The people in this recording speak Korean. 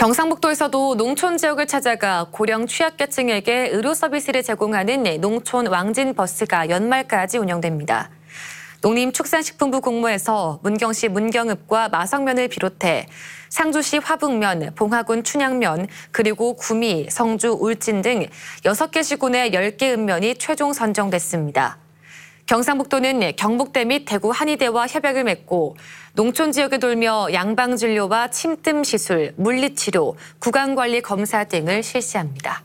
경상북도에서도 농촌 지역을 찾아가 고령 취약계층에게 의료 서비스를 제공하는 농촌 왕진 버스가 연말까지 운영됩니다. 농림축산식품부 공모에서 문경시 문경읍과 마성면을 비롯해 상주시 화북면, 봉화군 춘향면, 그리고 구미, 성주, 울진 등 6개 시군의 10개 읍면이 최종 선정됐습니다. 경상북도는 경북대 및 대구 한의대와 협약을 맺고 농촌 지역에 돌며 양방진료와 침뜸 시술, 물리치료, 구강관리 검사 등을 실시합니다.